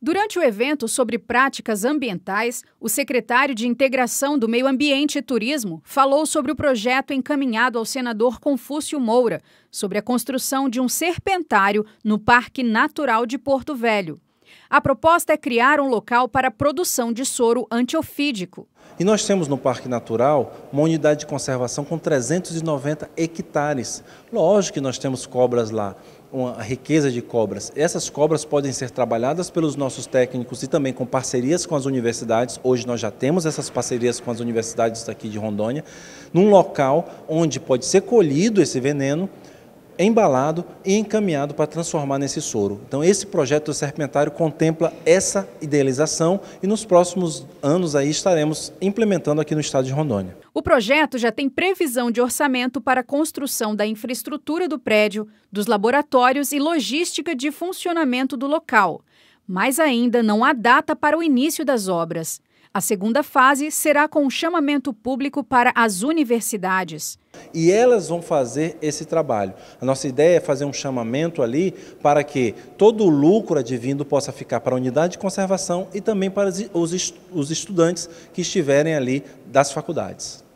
Durante o evento sobre práticas ambientais, o secretário de Integração do Meio Ambiente e Turismo falou sobre o projeto encaminhado ao senador Confúcio Moura sobre a construção de um serpentário no Parque Natural de Porto Velho. A proposta é criar um local para produção de soro antiofídico. E nós temos no Parque Natural uma unidade de conservação com 390 hectares. Lógico que nós temos cobras lá, uma riqueza de cobras. Essas cobras podem ser trabalhadas pelos nossos técnicos e também com parcerias com as universidades. Hoje nós já temos essas parcerias com as universidades daqui de Rondônia, num local onde pode ser colhido esse veneno embalado e encaminhado para transformar nesse soro. Então, esse projeto do Serpentário contempla essa idealização e nos próximos anos aí estaremos implementando aqui no estado de Rondônia. O projeto já tem previsão de orçamento para a construção da infraestrutura do prédio, dos laboratórios e logística de funcionamento do local. Mas ainda não há data para o início das obras. A segunda fase será com o chamamento público para as universidades e elas vão fazer esse trabalho. A nossa ideia é fazer um chamamento ali para que todo o lucro advindo possa ficar para a unidade de conservação e também para os estudantes que estiverem ali das faculdades.